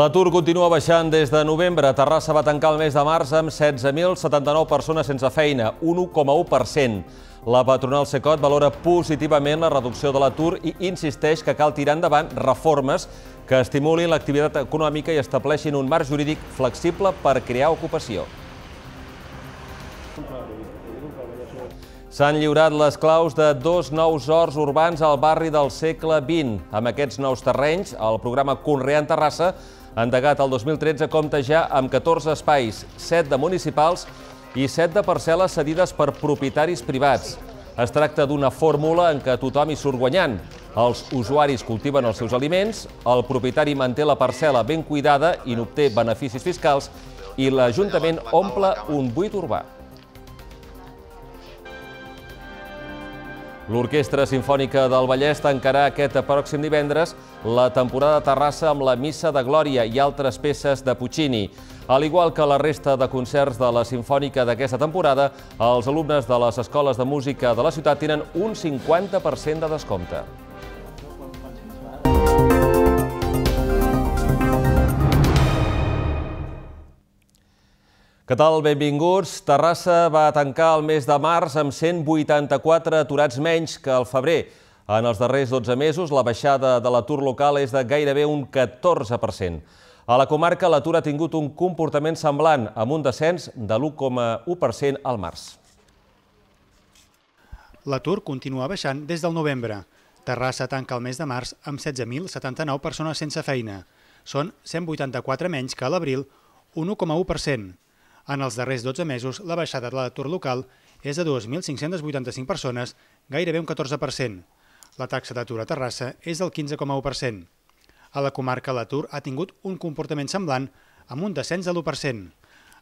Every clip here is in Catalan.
L'atur continua baixant des de novembre. Terrassa va tancar el mes de març amb 16.079 persones sense feina, un 1,1%. La patronal Secot valora positivament la reducció de l'atur i insisteix que cal tirar endavant reformes que estimulin l'activitat econòmica i estableixin un marc jurídic flexible per crear ocupació. S'han lliurat les claus de dos nous horts urbans al barri del segle XX. Amb aquests nous terrenys, el programa Conreant Terrassa Endegat el 2013, compta ja amb 14 espais, 7 de municipals i 7 de parcel·les cedides per propietaris privats. Es tracta d'una fórmula en què tothom hi surt guanyant. Els usuaris cultiven els seus aliments, el propietari manté la parcel·la ben cuidada i n'obté beneficis fiscals i l'Ajuntament omple un buit urbà. L'Orquestra Simfònica del Vallès tancarà aquest pròxim divendres la temporada de Terrassa amb la Missa de Glòria i altres peces de Puccini. Al igual que la resta de concerts de la Simfònica d'aquesta temporada, els alumnes de les escoles de música de la ciutat tenen un 50% de descompte. Què tal? Benvinguts. Terrassa va tancar el mes de març amb 184 aturats menys que el febrer. En els darrers 12 mesos, la baixada de l'atur local és de gairebé un 14%. A la comarca, l'atur ha tingut un comportament semblant, amb un descens de l'1,1% al març. L'atur continua baixant des del novembre. Terrassa tanca el mes de març amb 16.079 persones sense feina. Són 184 menys que a l'abril, un 1,1%. En els darrers 12 mesos, la baixada de l'atur local és de 2.585 persones, gairebé un 14%. La taxa d'atur a Terrassa és del 15,1%. A la comarca l'atur ha tingut un comportament semblant amb un descens de l'1%.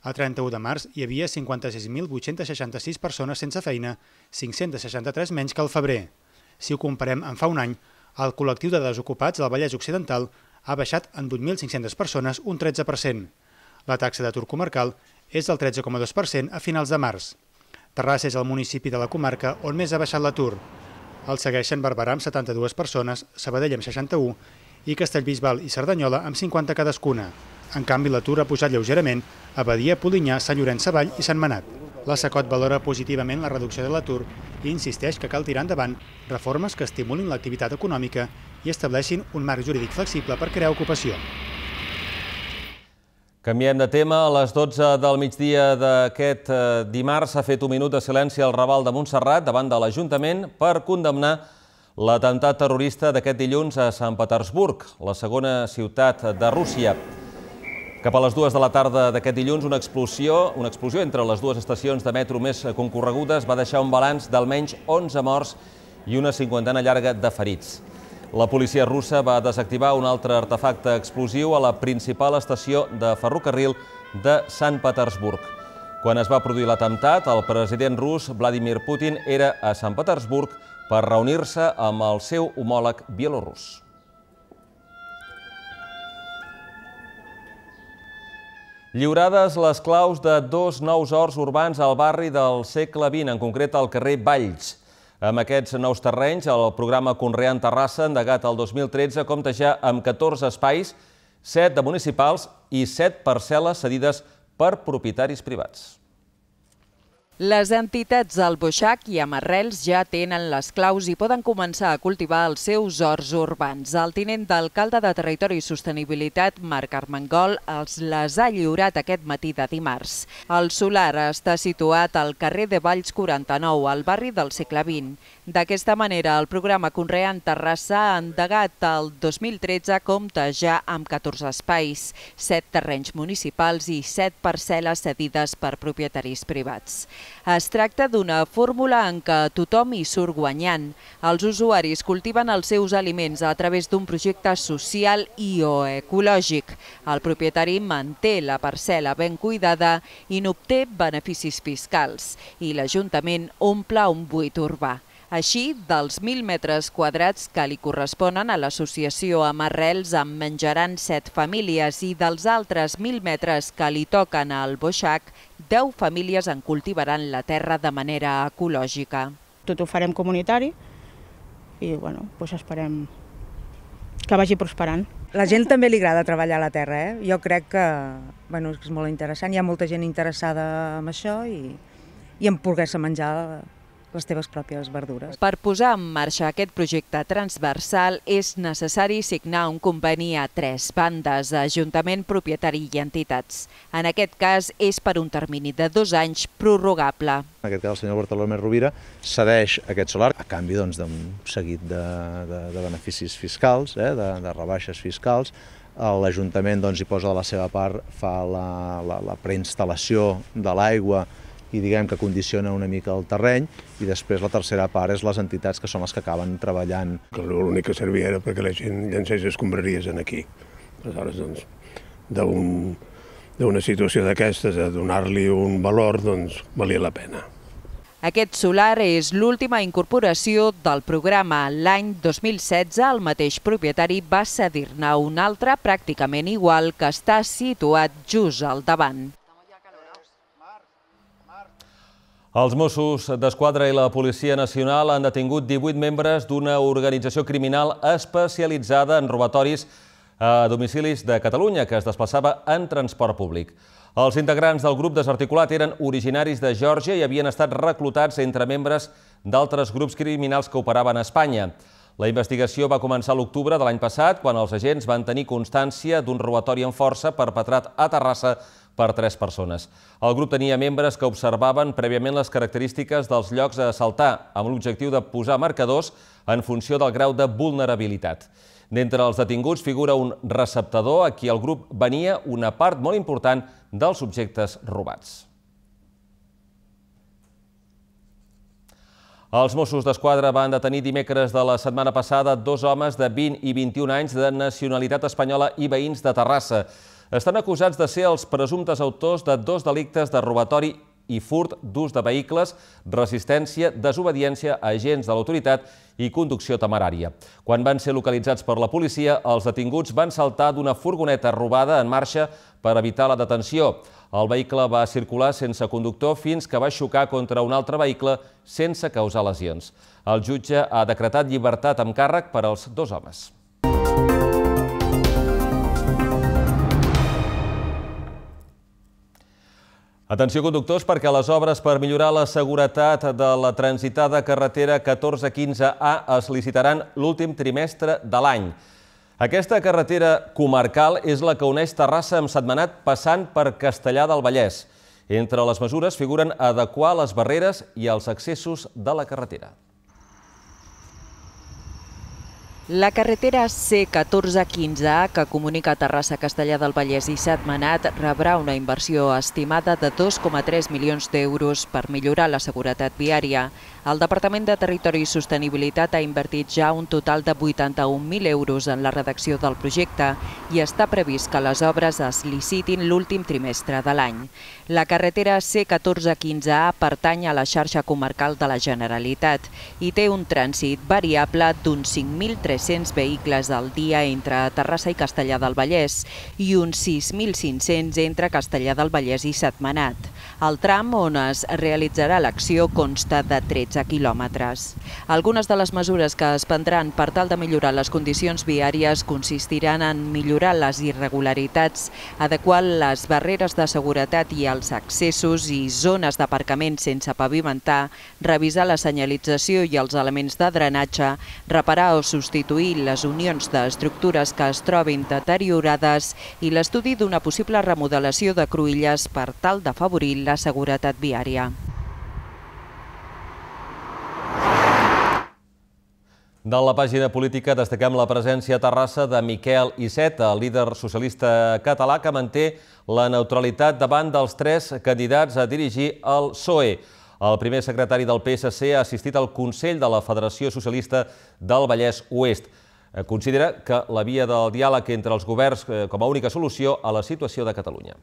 A 31 de març hi havia 56.866 persones sense feina, 563 menys que al febrer. Si ho comparem amb fa un any, el col·lectiu de desocupats del Vallès Occidental ha baixat en 2.500 persones un 13%. La taxa d'atur comarcal és el 13,2% a finals de març. Terrassa és el municipi de la comarca on més ha baixat l'atur. El segueixen Barberà amb 72 persones, Sabadell amb 61 i Castellbisbal i Cerdanyola amb 50 cadascuna. En canvi, l'atur ha pujat lleugerament a Badia, Polinyà, Sant Llorenç Savall i Sant Manat. La SACOT valora positivament la reducció de l'atur i insisteix que cal tirar endavant reformes que estimulin l'activitat econòmica i estableixin un marc jurídic flexible per crear ocupació. Canviem de tema. A les 12 del migdia d'aquest eh, dimarts s'ha fet un minut de silenci al Raval de Montserrat davant de l'Ajuntament per condemnar l'atemptat terrorista d'aquest dilluns a Sant Petersburg, la segona ciutat de Rússia. Cap a les dues de la tarda d'aquest dilluns, una explosió, una explosió entre les dues estacions de metro més concorregudes va deixar un balanç d'almenys 11 morts i una cinquantena llarga de ferits. La policia russa va desactivar un altre artefacte explosiu a la principal estació de ferrocarril de Sant Petersburg. Quan es va produir l'atemptat, el president rus Vladimir Putin era a Sant Petersburg per reunir-se amb el seu homòleg bielorrus. Lliurades les claus de dos nous horts urbans al barri del segle XX, en concret al carrer Valls. Amb aquests nous terrenys, el programa en Terrassa, endegat el 2013, compta ja amb 14 espais, 7 de municipals i 7 parcel·les cedides per propietaris privats. Les entitats del Boixac i Amarrels ja tenen les claus i poden començar a cultivar els seus horts urbans. El tinent d'alcalde de Territori i Sostenibilitat, Marc Armengol, els les ha lliurat aquest matí de dimarts. El solar està situat al carrer de Valls 49, al barri del segle XX. D'aquesta manera, el programa en Terrassa ha endegat el 2013 compta ja amb 14 espais, 7 terrenys municipals i 7 parcel·les cedides per propietaris privats. Es tracta d'una fórmula en què tothom hi surt guanyant. Els usuaris cultiven els seus aliments a través d'un projecte social i o ecològic. El propietari manté la parcel·la ben cuidada i n'obté beneficis fiscals i l'Ajuntament omple un buit urbà. Així, dels 1.000 metres quadrats que li corresponen a l'associació Amarrels en menjaran 7 famílies i dels altres 1.000 metres que li toquen al Boixac 10 famílies en cultivaran la terra de manera ecològica. Tot ho farem comunitari i bueno, doncs esperem que vagi prosperant. La gent també li agrada treballar la terra, eh? Jo crec que bueno, és molt interessant, hi ha molta gent interessada en això i, i en poder-se menjar les teves pròpies verdures. Per posar en marxa aquest projecte transversal és necessari signar un conveni a tres bandes, Ajuntament, propietari i entitats. En aquest cas és per un termini de dos anys prorrogable. En aquest cas el senyor Bartolomé Rovira cedeix aquest solar a canvi doncs, d'un doncs, seguit de, de, de beneficis fiscals, eh, de, de rebaixes fiscals, l'Ajuntament doncs, hi posa de la seva part, fa la, la, la preinstal·lació de l'aigua i diguem que condiciona una mica el terreny i després la tercera part és les entitats que són les que acaben treballant. L'únic que servia era perquè la gent llancés escombraries en aquí. Aleshores, doncs, d'un d'una situació d'aquestes, a donar-li un valor, doncs valia la pena. Aquest solar és l'última incorporació del programa. L'any 2016 el mateix propietari va cedir-ne un altre pràcticament igual que està situat just al davant. Els Mossos d'Esquadra i la Policia Nacional han detingut 18 membres d'una organització criminal especialitzada en robatoris a domicilis de Catalunya, que es desplaçava en transport públic. Els integrants del grup desarticulat eren originaris de Geòrgia i havien estat reclutats entre membres d'altres grups criminals que operaven a Espanya. La investigació va començar l'octubre de l'any passat, quan els agents van tenir constància d'un robatori en força perpetrat a Terrassa per tres persones. El grup tenia membres que observaven prèviament les característiques dels llocs a assaltar, amb l'objectiu de posar marcadors en funció del grau de vulnerabilitat. D'entre els detinguts figura un receptador a qui el grup venia una part molt important dels objectes robats. Els Mossos d'Esquadra van detenir dimecres de la setmana passada dos homes de 20 i 21 anys de nacionalitat espanyola i veïns de Terrassa estan acusats de ser els presumptes autors de dos delictes de robatori i furt d'ús de vehicles, resistència, desobediència a agents de l'autoritat i conducció temerària. Quan van ser localitzats per la policia, els detinguts van saltar d'una furgoneta robada en marxa per evitar la detenció. El vehicle va circular sense conductor fins que va xocar contra un altre vehicle sense causar lesions. El jutge ha decretat llibertat amb càrrec per als dos homes. Atenció conductors perquè les obres per millorar la seguretat de la transitada carretera 1415A es licitaran l'últim trimestre de l'any. Aquesta carretera comarcal és la que uneix Terrassa amb Setmanat passant per Castellà del Vallès. Entre les mesures figuren adequar les barreres i els accessos de la carretera. La carretera C1415, que comunica Terrassa Castellà del Vallès i Setmanat, rebrà una inversió estimada de 2,3 milions d'euros per millorar la seguretat viària. El Departament de Territori i Sostenibilitat ha invertit ja un total de 81.000 euros en la redacció del projecte i està previst que les obres es licitin l'últim trimestre de l'any. La carretera C1415A pertany a la xarxa comarcal de la Generalitat i té un trànsit variable d'uns 5.300 300 vehicles al dia entre Terrassa i Castellà del Vallès i uns 6.500 entre Castellà del Vallès i Setmanat. El tram on es realitzarà l'acció consta de 13 quilòmetres. Algunes de les mesures que es prendran per tal de millorar les condicions viàries consistiran en millorar les irregularitats, adequar les barreres de seguretat i els accessos i zones d'aparcament sense pavimentar, revisar la senyalització i els elements de drenatge, reparar o substituir substituir les unions d'estructures que es trobin deteriorades i l'estudi d'una possible remodelació de cruïlles per tal d'afavorir la seguretat viària. De la pàgina política destaquem la presència a Terrassa de Miquel Iceta, líder socialista català que manté la neutralitat davant dels tres candidats a dirigir el PSOE. El primer secretari del PSC ha assistit al Consell de la Federació Socialista del Vallès Oest. Eh, considera que la via del diàleg entre els governs eh, com a única solució a la situació de Catalunya.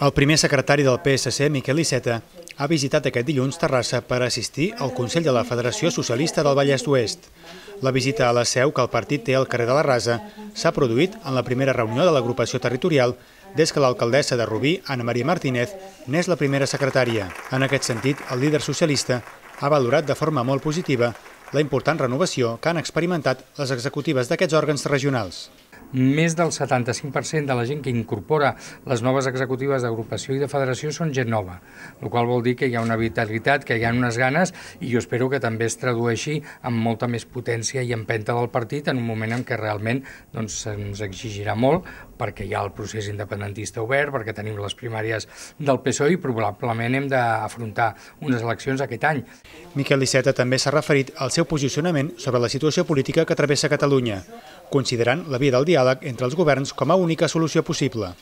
El primer secretari del PSC, Miquel Iceta, ha visitat aquest dilluns Terrassa per assistir al Consell de la Federació Socialista del Vallès Oest. La visita a la seu que el partit té al carrer de la Rasa s'ha produït en la primera reunió de l'agrupació territorial des que l'alcaldessa de Rubí, Ana Maria Martínez, n'és la primera secretària. En aquest sentit, el líder socialista ha valorat de forma molt positiva la important renovació que han experimentat les executives d'aquests òrgans regionals més del 75% de la gent que incorpora les noves executives d'agrupació i de federació són gent nova, el qual vol dir que hi ha una vitalitat, que hi ha unes ganes i jo espero que també es tradueixi amb molta més potència i empenta del partit en un moment en què realment doncs, ens exigirà molt perquè hi ha el procés independentista obert, perquè tenim les primàries del PSOE i probablement hem d'afrontar unes eleccions aquest any. Miquel Iceta també s'ha referit al seu posicionament sobre la situació política que travessa Catalunya, considerant la via del diàleg entre els governs com a única solució possible.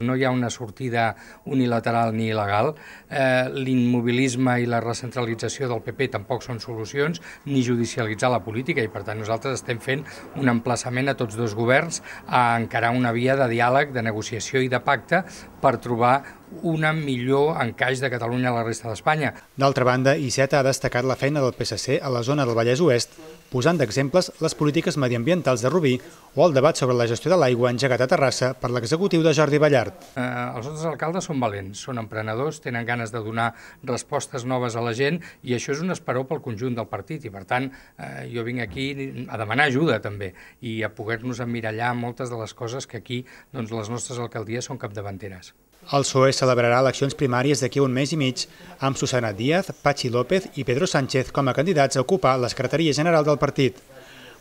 No hi ha una sortida unilateral ni il·legal. Eh, L'immobilisme i la recentralització del PP tampoc són solucions, ni judicialitzar la política, i per tant nosaltres estem fent un emplaçament a tots dos governs a encarar una via de diàleg, de negociació i de pacte per trobar una millor encaix de Catalunya a la resta d'Espanya. D'altra banda, Iceta ha destacat la feina del PSC a la zona del Vallès Oest, posant d'exemples les polítiques mediambientals de Rubí o el debat sobre la gestió de l'aigua engegat a Terrassa per l'executiu de Jordi Ballart. Eh, els nostres alcaldes són valents, són emprenedors, tenen ganes de donar respostes noves a la gent i això és un esperó pel conjunt del partit i, per tant, eh, jo vinc aquí a demanar ajuda també i a poder-nos emmirallar moltes de les coses que aquí doncs, les nostres alcaldies són capdavanteres. El PSOE celebrarà eleccions primàries d'aquí un mes i mig amb Susana Díaz, Pachi López i Pedro Sánchez com a candidats a ocupar la secretaria general del partit.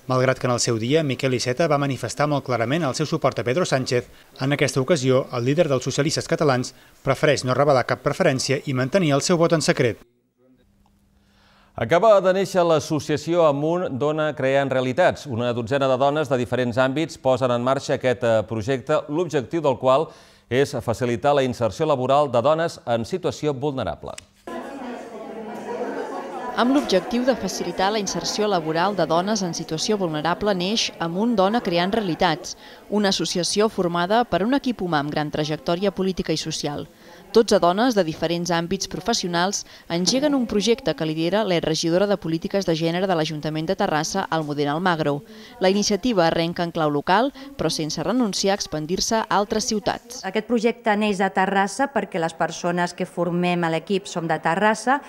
Malgrat que en el seu dia Miquel Iceta va manifestar molt clarament el seu suport a Pedro Sánchez, en aquesta ocasió el líder dels socialistes catalans prefereix no revelar cap preferència i mantenir el seu vot en secret. Acaba de néixer l'associació Amunt Dona Creant Realitats. Una dotzena de dones de diferents àmbits posen en marxa aquest eh, projecte, l'objectiu del qual és és facilitar la inserció laboral de dones en situació vulnerable. Amb l'objectiu de facilitar la inserció laboral de dones en situació vulnerable neix amb un Dona Creant Realitats, una associació formada per un equip humà amb gran trajectòria política i social. 12 dones de diferents àmbits professionals engeguen un projecte que lidera la regidora de Polítiques de Gènere de l'Ajuntament de Terrassa, Almudena Almagro. La iniciativa arrenca en clau local, però sense renunciar a expandir-se a altres ciutats. Aquest projecte neix de Terrassa perquè les persones que formem a l'equip som de Terrassa,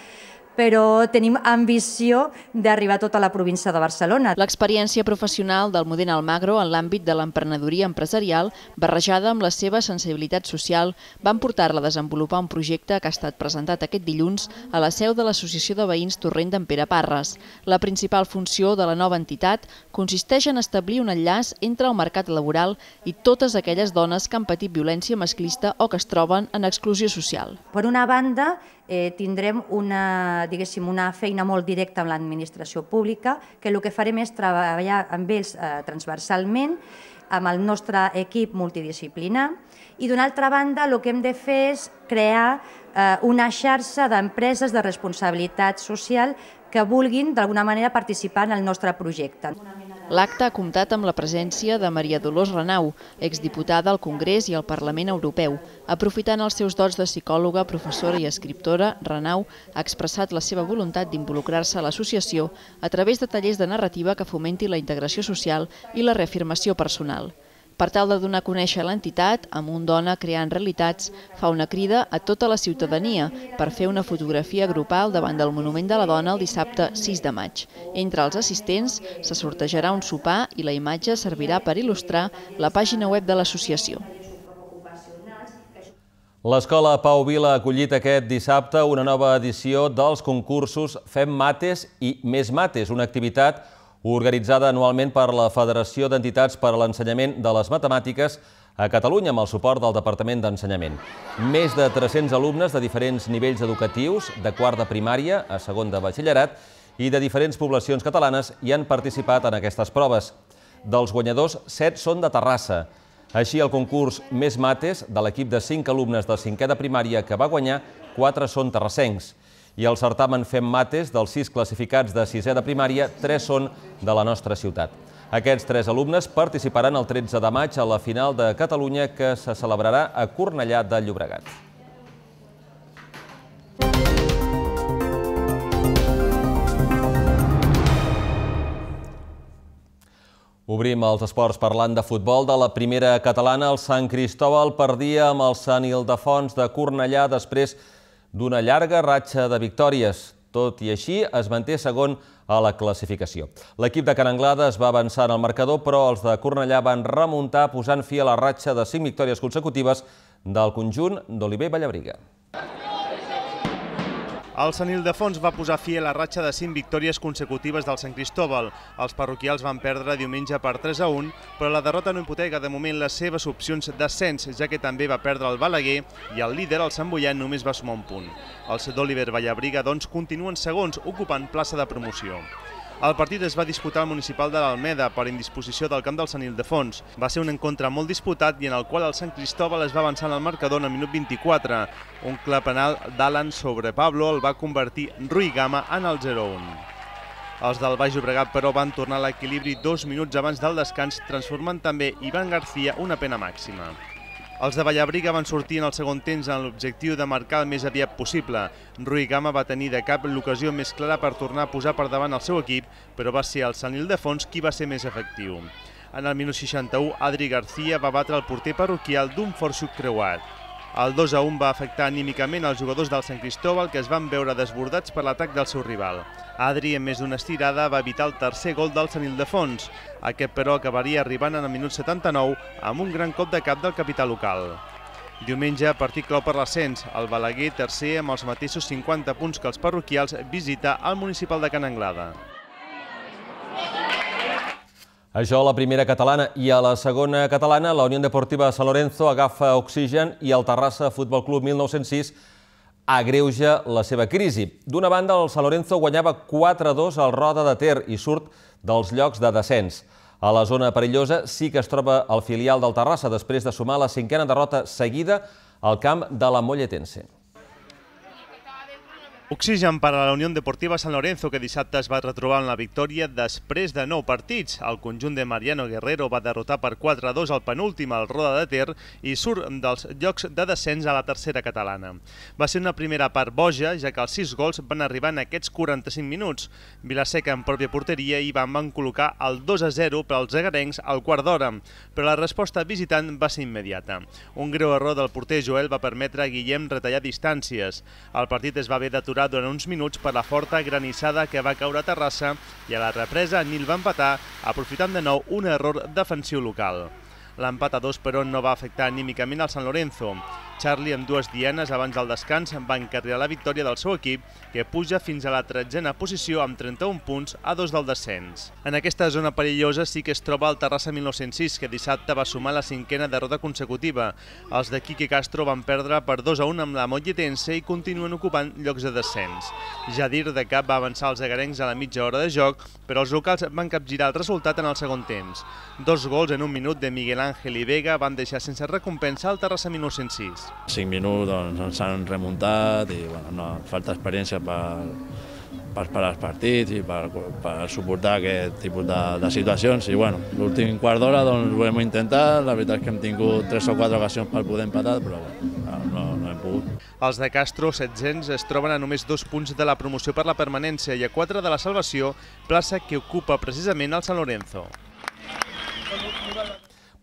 però tenim ambició d'arribar a tota la província de Barcelona. L'experiència professional del Modena Almagro en l'àmbit de l'emprenedoria empresarial, barrejada amb la seva sensibilitat social, van portar-la a desenvolupar un projecte que ha estat presentat aquest dilluns a la seu de l'Associació de Veïns Torrent d'en Pere Parres. La principal funció de la nova entitat consisteix en establir un enllaç entre el mercat laboral i totes aquelles dones que han patit violència masclista o que es troben en exclusió social. Per una banda, eh, tindrem una, diguéssim, una feina molt directa amb l'administració pública, que el que farem és treballar amb ells eh, transversalment, amb el nostre equip multidisciplinar, i d'una altra banda el que hem de fer és crear eh, una xarxa d'empreses de responsabilitat social que vulguin d'alguna manera participar en el nostre projecte. L'acte ha comptat amb la presència de Maria Dolors Renau, exdiputada al Congrés i al Parlament Europeu. Aprofitant els seus dots de psicòloga, professora i escriptora, Renau ha expressat la seva voluntat d'involucrar-se a l'associació a través de tallers de narrativa que fomenti la integració social i la reafirmació personal. Per tal de donar a conèixer l'entitat, amb un dona creant realitats, fa una crida a tota la ciutadania per fer una fotografia grupal davant del Monument de la Dona el dissabte 6 de maig. Entre els assistents se sortejarà un sopar i la imatge servirà per il·lustrar la pàgina web de l'associació. L'Escola Pau Vila ha acollit aquest dissabte una nova edició dels concursos Fem Mates i Més Mates, una activitat que organitzada anualment per la Federació d'Entitats per a l'Ensenyament de les Matemàtiques a Catalunya amb el suport del Departament d'Ensenyament. Més de 300 alumnes de diferents nivells educatius, de quart de primària a segon de batxillerat i de diferents poblacions catalanes hi han participat en aquestes proves. Dels guanyadors, 7 són de Terrassa. Així, el concurs Més Mates, de l'equip de 5 alumnes de cinquè de primària que va guanyar, 4 són terrassencs i al certamen Fem Mates, dels sis classificats de sisè de primària, tres són de la nostra ciutat. Aquests tres alumnes participaran el 13 de maig a la final de Catalunya que se celebrarà a Cornellà de Llobregat. Obrim els esports parlant de futbol de la primera catalana. El Sant Cristòbal perdia amb el Sant Ildefons de Cornellà després de d'una llarga ratxa de victòries. Tot i així, es manté segon a la classificació. L'equip de Can Anglada es va avançar en el marcador, però els de Cornellà van remuntar posant fi a la ratxa de 5 victòries consecutives del conjunt d'Oliver Vallabriga. El de Fons va posar fi a la ratxa de 5 victòries consecutives del Sant Cristòbal. Els parroquials van perdre diumenge per 3 a 1, però la derrota no hipoteca de moment les seves opcions d'ascens, ja que també va perdre el Balaguer i el líder, el Sant Boian, només va sumar un punt. Els d'Oliver Vallabriga, doncs, continuen segons, ocupant plaça de promoció. El partit es va disputar al municipal de l'Almeda per indisposició del camp del Sant Ildefons. Va ser un encontre molt disputat i en el qual el Sant Cristòbal es va avançar en el marcador en el minut 24. Un clar penal d'Alan sobre Pablo el va convertir Rui Gama en el 0-1. Els del Baix Obregat, però, van tornar a l'equilibri dos minuts abans del descans, transformant també Ivan García una pena màxima. Els de Vallabriga van sortir en el segon temps amb l'objectiu de marcar el més aviat possible. Rui Gama va tenir de cap l'ocasió més clara per tornar a posar per davant el seu equip, però va ser el Sant Ildefons qui va ser més efectiu. En el minut 61, Adri Garcia va batre el porter parroquial d'un fort xut creuat. El 2 a 1 va afectar anímicament els jugadors del Sant Cristóbal que es van veure desbordats per l'atac del seu rival. Adri, en més d'una estirada, va evitar el tercer gol del de Fons. Aquest, però, acabaria arribant en el minut 79 amb un gran cop de cap del capità local. Diumenge, partit clau per l'ascens. El Balaguer, tercer, amb els mateixos 50 punts que els parroquials, visita al municipal de Can Anglada. Això a la primera catalana i a la segona catalana, la Unió Deportiva San Lorenzo agafa oxigen i el Terrassa Futbol Club 1906 agreuja la seva crisi. D'una banda, el San Lorenzo guanyava 4-2 al Roda de Ter i surt dels llocs de descens. A la zona perillosa sí que es troba el filial del Terrassa després de sumar la cinquena derrota seguida al camp de la Molletense. Oxigen per a la Unió Deportiva San Lorenzo, que dissabte es va retrobar en la victòria després de 9 partits. El conjunt de Mariano Guerrero va derrotar per 4-2 el penúltim al Roda de Ter i surt dels llocs de descens a la tercera catalana. Va ser una primera part boja, ja que els 6 gols van arribar en aquests 45 minuts. Vilaseca en pròpia porteria i van, van col·locar el 2-0 per als agarencs al quart d'hora, però la resposta visitant va ser immediata. Un greu error del porter Joel va permetre a Guillem retallar distàncies. El partit es va haver d'aturar parar durant uns minuts per la forta granissada que va caure a Terrassa i a la represa Nil va empatar, aprofitant de nou un error defensiu local. L'empat a dos, però, no va afectar anímicament al San Lorenzo. Charlie amb dues dianes abans del descans va encarrilar la victòria del seu equip, que puja fins a la tretzena posició amb 31 punts a dos del descens. En aquesta zona perillosa sí que es troba el Terrassa 1906, que dissabte va sumar la cinquena derrota consecutiva. Els de Quique Castro van perdre per 2 a 1 amb la Tense i continuen ocupant llocs de descens. Jadir de cap va avançar els agarencs a la mitja hora de joc, però els locals van capgirar el resultat en el segon temps. Dos gols en un minut de Miguel Ángel i Vega van deixar sense recompensa el Terrassa 1906. 5 minuts doncs, ens han remuntat i bueno, no, falta experiència per, per per els partits i per, per suportar aquest tipus de, de situacions. I bueno, l'últim quart d'hora doncs, ho hem intentat, la veritat és que hem tingut 3 o 4 ocasions per poder empatar, però bueno, no, no hem pogut. Els de Castro 700 es troben a només dos punts de la promoció per la permanència i a 4 de la salvació, plaça que ocupa precisament el San Lorenzo.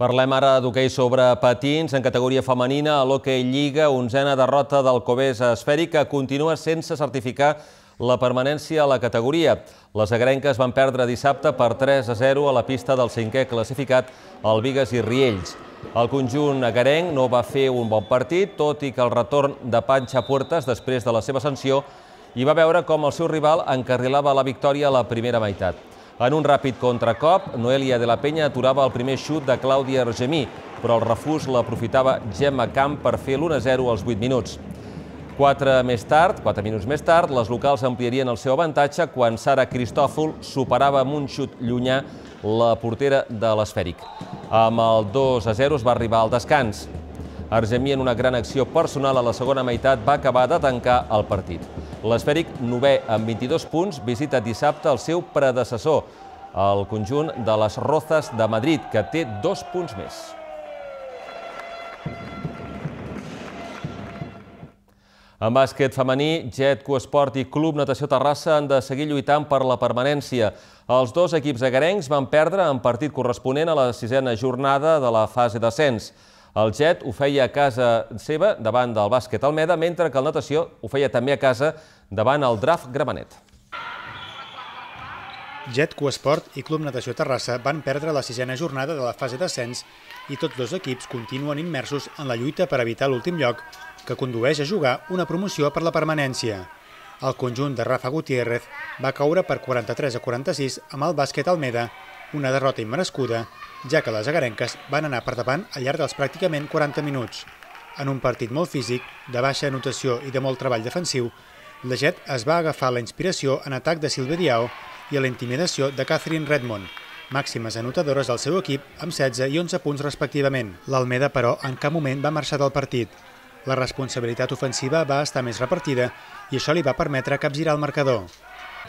Parlem ara d'hoquei sobre patins en categoria femenina a l'hoquei Lliga, onzena derrota del Covés Esfèric, que continua sense certificar la permanència a la categoria. Les agrenques van perdre dissabte per 3 a 0 a la pista del cinquè classificat, el Vigues i Riells. El conjunt agarenc no va fer un bon partit, tot i que el retorn de Panxa portes després de la seva sanció hi va veure com el seu rival encarrilava la victòria a la primera meitat. En un ràpid contracop, Noelia de la Penya aturava el primer xut de Clàudia Argemí, però el refús l'aprofitava Gemma Camp per fer l'1-0 als 8 minuts. Quatre més tard, quatre minuts més tard, les locals ampliarien el seu avantatge quan Sara Cristòfol superava amb un xut llunyà la portera de l'esfèric. Amb el 2 a 0 es va arribar al descans. Argemí, en una gran acció personal a la segona meitat, va acabar de tancar el partit. L'esfèric, novè amb 22 punts, visita dissabte el seu predecessor, el conjunt de les Rozas de Madrid, que té dos punts més. En bàsquet femení, Jet, Coesport i Club Natació Terrassa han de seguir lluitant per la permanència. Els dos equips agarencs van perdre en partit corresponent a la sisena jornada de la fase d'ascens. El jet ho feia a casa seva davant del bàsquet Almeda, mentre que el natació ho feia també a casa davant el draft Gramenet. Jet Coesport i Club Natació Terrassa van perdre la sisena jornada de la fase d'ascens i tots dos equips continuen immersos en la lluita per evitar l'últim lloc, que condueix a jugar una promoció per la permanència. El conjunt de Rafa Gutiérrez va caure per 43 a 46 amb el bàsquet Almeda, una derrota immerescuda, ja que les agarenques van anar per davant al llarg dels pràcticament 40 minuts. En un partit molt físic, de baixa anotació i de molt treball defensiu, la Jet es va agafar la inspiració en atac de Silvia Diao i a la intimidació de Catherine Redmond, màximes anotadores del seu equip amb 16 i 11 punts respectivament. L'Almeda, però, en cap moment va marxar del partit. La responsabilitat ofensiva va estar més repartida i això li va permetre capgirar el marcador.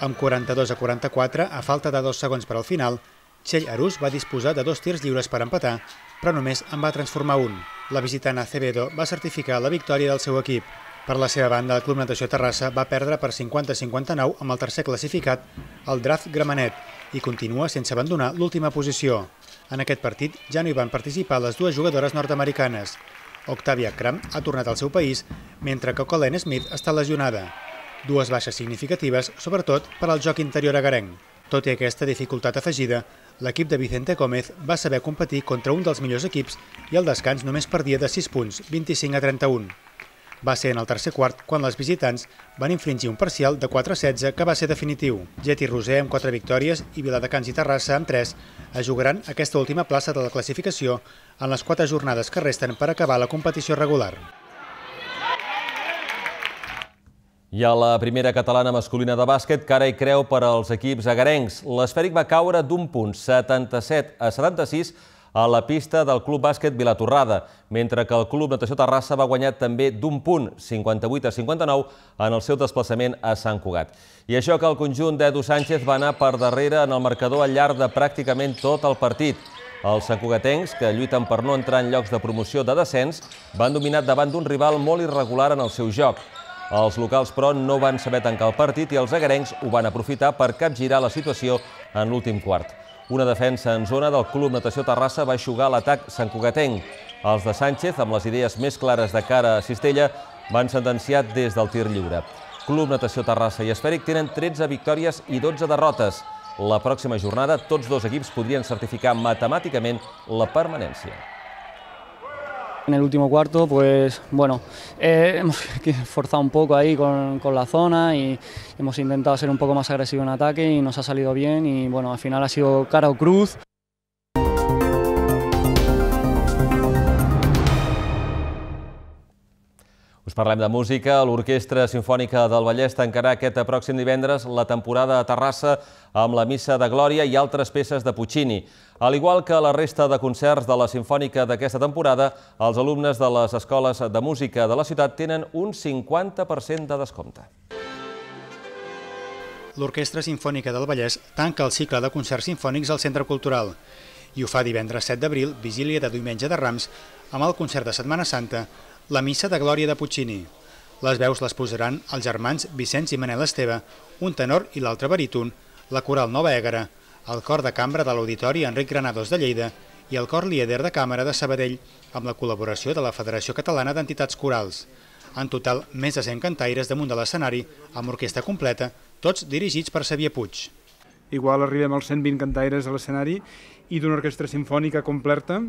Amb 42 a 44, a falta de dos segons per al final, Txell Arús va disposar de dos tirs lliures per empatar, però només en va transformar un. La visitant Cebedo va certificar la victòria del seu equip. Per la seva banda, el Club Natació Terrassa va perdre per 50-59 amb el tercer classificat, el Draft Gramenet, i continua sense abandonar l'última posició. En aquest partit ja no hi van participar les dues jugadores nord-americanes. Octavia Cram ha tornat al seu país, mentre que Colin Smith està lesionada. Dues baixes significatives, sobretot per al joc interior agarenc. Tot i aquesta dificultat afegida, l'equip de Vicente Gómez va saber competir contra un dels millors equips i el descans només perdia de 6 punts, 25 a 31. Va ser en el tercer quart quan les visitants van infringir un parcial de 4-16 que va ser definitiu. Jet i Roser amb 4 victòries i Viladecans i Terrassa amb 3 es jugaran aquesta última plaça de la classificació en les 4 jornades que resten per acabar la competició regular. I a la primera catalana masculina de bàsquet, cara i creu per als equips agarencs. L'esfèric va caure d'un punt, 77 a 76, a la pista del Club Bàsquet Vilatorrada, mentre que el Club Natació Terrassa va guanyar també d'un punt, 58 a 59, en el seu desplaçament a Sant Cugat. I això que el conjunt d'Edu Sánchez va anar per darrere en el marcador al llarg de pràcticament tot el partit. Els santcugatencs, que lluiten per no entrar en llocs de promoció de descens, van dominar davant d'un rival molt irregular en el seu joc. Els locals, però, no van saber tancar el partit i els agarencs ho van aprofitar per capgirar la situació en l'últim quart. Una defensa en zona del Club Natació Terrassa va aixugar l'atac Cugatenc. Els de Sánchez, amb les idees més clares de cara a Cistella, van sentenciar des del tir lliure. Club Natació Terrassa i Esfèric tenen 13 victòries i 12 derrotes. La pròxima jornada, tots dos equips podrien certificar matemàticament la permanència. En el último cuarto, pues bueno, eh, hemos forzado un poco ahí con, con, la zona y hemos intentado ser un poco más agresivos en ataque y nos ha salido bien y bueno, al final ha sido cara o cruz. Us parlem de música. L'Orquestra Simfònica del Vallès tancarà aquest pròxim divendres la temporada a Terrassa amb la Missa de Glòria i altres peces de Puccini. Al igual que la resta de concerts de la Simfònica d'aquesta temporada, els alumnes de les escoles de música de la ciutat tenen un 50% de descompte. L'Orquestra Simfònica del Vallès tanca el cicle de concerts simfònics al Centre Cultural i ho fa divendres 7 d'abril, vigília de diumenge de Rams, amb el concert de Setmana Santa la missa de glòria de Puccini. Les veus les posaran els germans Vicenç i Manel Esteve, un tenor i l'altre baríton, la coral Nova Ègara, el cor de cambra de l'Auditori Enric Granados de Lleida i el cor lieder de càmera de Sabadell, amb la col·laboració de la Federació Catalana d'Entitats Corals. En total, més de 100 cantaires damunt de l'escenari, amb orquestra completa, tots dirigits per Xavier Puig. Igual arribem als 120 cantaires a l'escenari i d'una orquestra sinfònica completa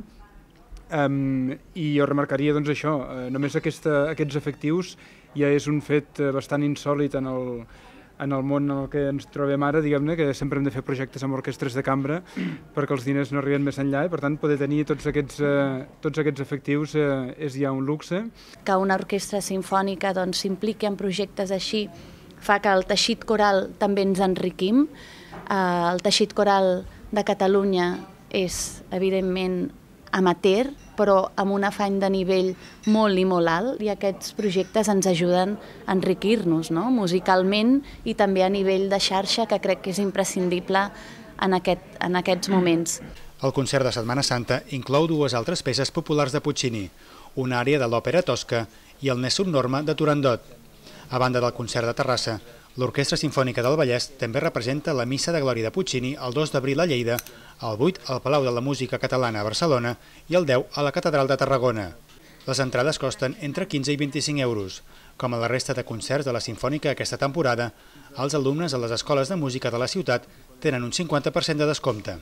Um, I jo remarcaria doncs, això, eh, només aquesta, aquests efectius ja és un fet eh, bastant insòlit en el, en el món en el que ens trobem ara, diguem-ne, que sempre hem de fer projectes amb orquestres de cambra perquè els diners no arriben més enllà i, eh? per tant, poder tenir tots aquests, eh, tots aquests efectius eh, és ja un luxe. Que una orquestra sinfònica doncs, s'impliqui doncs, en projectes així fa que el teixit coral també ens enriquim. Eh, el teixit coral de Catalunya és, evidentment, amateur, però amb un afany de nivell molt i molt alt, i aquests projectes ens ajuden a enriquir-nos no? musicalment i també a nivell de xarxa, que crec que és imprescindible en, aquest, en aquests moments. El concert de Setmana Santa inclou dues altres peces populars de Puccini, una àrea de l'òpera tosca i el Nessun Norma de Turandot. A banda del concert de Terrassa, L'Orquestra Simfònica del Vallès també representa la Missa de Glòria de Puccini el 2 d'abril a Lleida, el 8 al Palau de la Música Catalana a Barcelona i el 10 a la Catedral de Tarragona. Les entrades costen entre 15 i 25 euros. Com a la resta de concerts de la Simfònica aquesta temporada, els alumnes a les escoles de música de la ciutat tenen un 50% de descompte.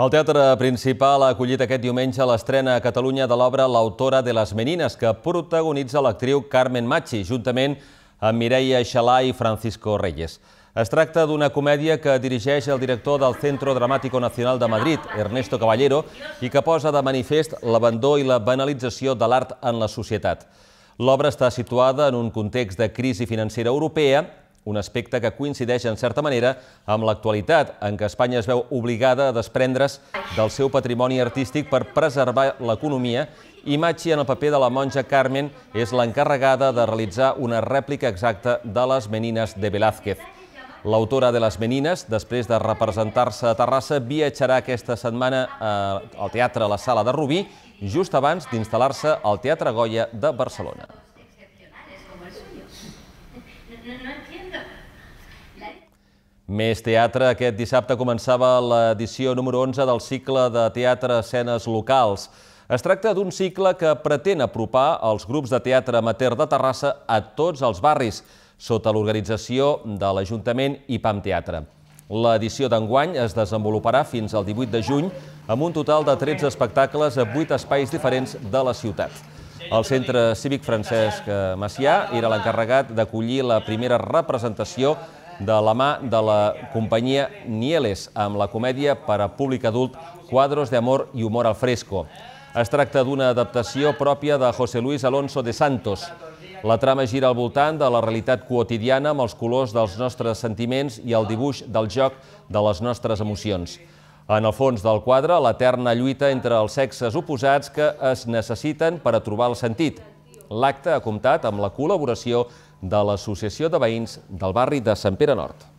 El teatre principal ha acollit aquest diumenge l'estrena a Catalunya de l'obra L'autora de les menines, que protagonitza l'actriu Carmen Machi, juntament amb amb Mireia Xalà i Francisco Reyes. Es tracta d'una comèdia que dirigeix el director del Centro Dramático Nacional de Madrid, Ernesto Caballero, i que posa de manifest l'abandó i la banalització de l'art en la societat. L'obra està situada en un context de crisi financera europea, un aspecte que coincideix en certa manera amb l'actualitat, en què Espanya es veu obligada a desprendre's del seu patrimoni artístic per preservar l'economia Imatge en el paper de la monja Carmen, és l'encarregada de realitzar una rèplica exacta de les menines de Velázquez. L'autora de les menines, després de representar-se a Terrassa, viatjarà aquesta setmana eh, al Teatre La Sala de Rubí, just abans d'instal·lar-se al Teatre Goya de Barcelona. Més teatre. Aquest dissabte començava l'edició número 11 del cicle de teatre Escenes Locals. Es tracta d'un cicle que pretén apropar els grups de teatre amateur de Terrassa a tots els barris, sota l'organització de l'Ajuntament i PAM Teatre. L'edició d'enguany es desenvoluparà fins al 18 de juny amb un total de 13 espectacles a 8 espais diferents de la ciutat. El Centre Cívic Francesc eh, Macià era l'encarregat d'acollir la primera representació de la mà de la companyia Nieles amb la comèdia per a públic adult Quadros d'amor i humor al fresco. Es tracta d'una adaptació pròpia de José Luis Alonso de Santos. La trama gira al voltant de la realitat quotidiana amb els colors dels nostres sentiments i el dibuix del joc de les nostres emocions. En el fons del quadre, l'eterna lluita entre els sexes oposats que es necessiten per a trobar el sentit. L'acte ha comptat amb la col·laboració de l'Associació de Veïns del barri de Sant Pere Nord.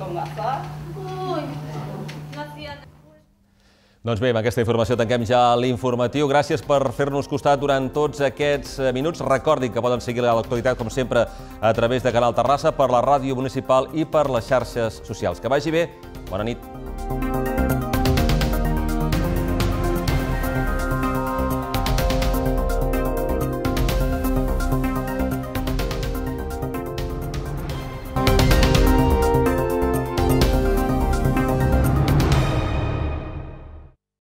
com va fa. Ui, gracias. Doncs bé, amb aquesta informació tanquem ja l'informatiu. Gràcies per fer-nos costat durant tots aquests eh, minuts. Recordin que poden seguir l'actualitat, com sempre, a través de Canal Terrassa, per la ràdio municipal i per les xarxes socials. Que vagi bé, bona nit.